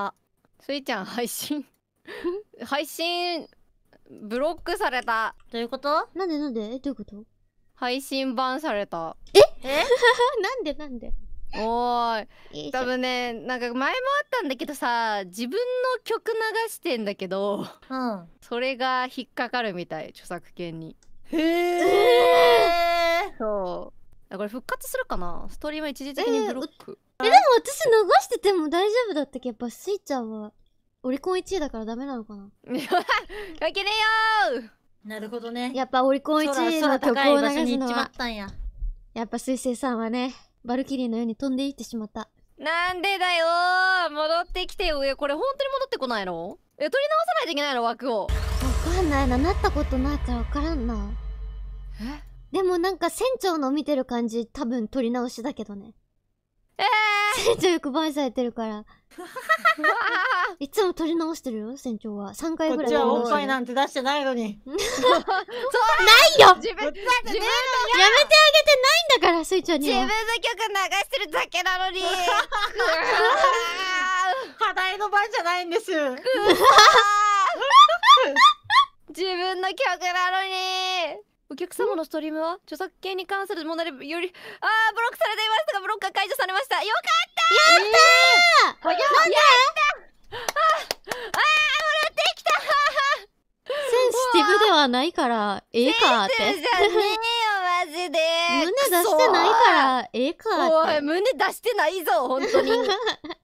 あスイちゃん配信 配信ブロックされたどういうことなんでなんでどういうこと配信バンされたええ なんでなんでおーい多分ねなんか前もあったんだけどさ自分の曲流してんだけど、うん、それが引っかかるみたい著作権にへえこれ復活するかなストーリーは一時的にブロック、えー、えでも私流してても大丈夫だったっけやっぱスイちゃんはオリコン1位だからダメなのかなわ けねよなるほどねやっぱオリコン1位の曲を流すのはやっぱ水星さんはねバルキリーのように飛んでいってしまったなんでだよ戻ってきてよこれ本当に戻ってこないのえ取り直さないといけないの枠をわかんないななったことないからわからんなえでもなんか船長の見てる感じ多分撮り直しだけどね。えー、船長よくバンされてるから。いつも撮り直してるよ、船長は。3回ぐらい。こっちはおっぱいなんて出してないのに。そうないよ自分だけ、ね、やめてあげてないんだから、船長には。自分の曲流してるだけなのに。課題の番じゃないんです。自分の曲なのに。お客様のストリームは著作権に関する問題よりああブロックされていましたがブロックが解除されましたよかったやったー、えー、ったーああもってきたセンシティブではないからええかってセンシティブじゃねーよマジで胸出してないからええかって胸出してないぞ本当に